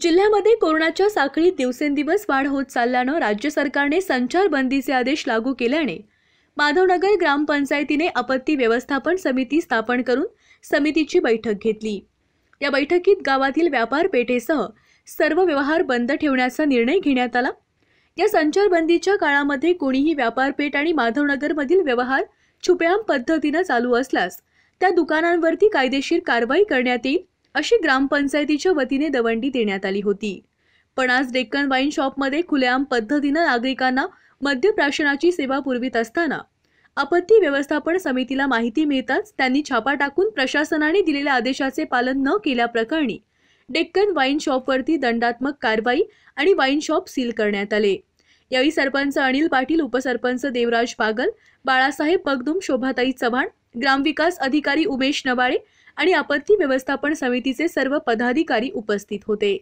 जिल्ह्यामध्ये कोरोनाच्या साखळीत दिवसेंदिवस वाढ होत चालल्यानं राज्य सरकारने संचारबंदीचे आदेश लागू केल्याने माधवनगर ग्रामपंचायतीने आपत्ती व्यवस्थापन समिती स्थापन करून समितीची बैठक घेतली या बैठकीत गावातील व्यापारपेठेसह सर्व व्यवहार बंद ठेवण्याचा निर्णय घेण्यात आला या संचारबंदीच्या काळामध्ये कोणीही व्यापारपेठ आणि माधवनगरमधील व्यवहार छुप्याम पद्धतीनं चालू असल्यास त्या दुकानांवरती कायदेशीर कारवाई करण्यात येईल अशी ग्रामपंचायतीच्या वतीने दवंडी देण्यात आली होती पण आज डेक्कन वाईन शॉपमध्ये खुल्याम पद्धतीनं नागरिकांना मद्यप्राशनाची सेवा पुरवित असताना आपत्ती व्यवस्थापन समितीला माहिती मिळताच त्यांनी छापा टाकून प्रशासनाने दिलेल्या आदेशाचे पालन न केल्याप्रकरणी डेक्कन वाईन शॉपवरती दंडात्मक कारवाई आणि वाईन शॉप सील करण्यात आले यावेळी सरपंच अनिल पाटील उपसरपंच देवराज पागल बाळासाहेब बगदुम शोभाताई चव्हाण ग्रामविकास अधिकारी उमेश नवाळे आणि आपत्ती व्यवस्थापन समितीचे सर्व पदाधिकारी उपस्थित होते